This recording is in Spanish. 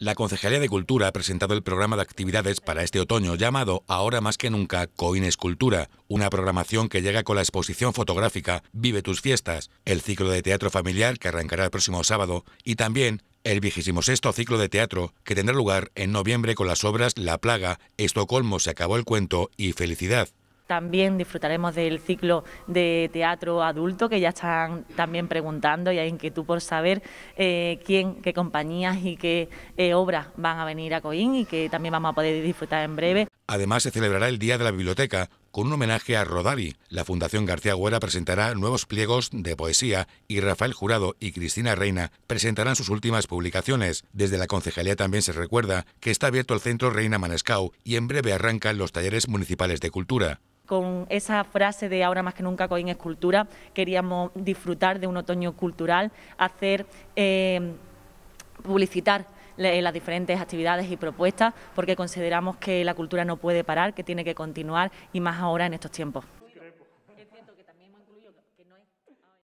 La Concejalía de Cultura ha presentado el programa de actividades para este otoño llamado Ahora más que nunca Coines Cultura, una programación que llega con la exposición fotográfica Vive tus fiestas, el ciclo de teatro familiar que arrancará el próximo sábado y también el vigésimo sexto ciclo de teatro que tendrá lugar en noviembre con las obras La Plaga, Estocolmo se acabó el cuento y Felicidad. También disfrutaremos del ciclo de teatro adulto, que ya están también preguntando y hay inquietud por saber eh, quién, qué compañías y qué eh, obras van a venir a Coín y que también vamos a poder disfrutar en breve. Además, se celebrará el Día de la Biblioteca con un homenaje a Rodari. La Fundación García Güera presentará nuevos pliegos de poesía y Rafael Jurado y Cristina Reina presentarán sus últimas publicaciones. Desde la concejalía también se recuerda que está abierto el Centro Reina Manescau y en breve arrancan los talleres municipales de cultura con esa frase de ahora más que nunca Coin Escultura, cultura, queríamos disfrutar de un otoño cultural, hacer, eh, publicitar eh, las diferentes actividades y propuestas, porque consideramos que la cultura no puede parar, que tiene que continuar y más ahora en estos tiempos.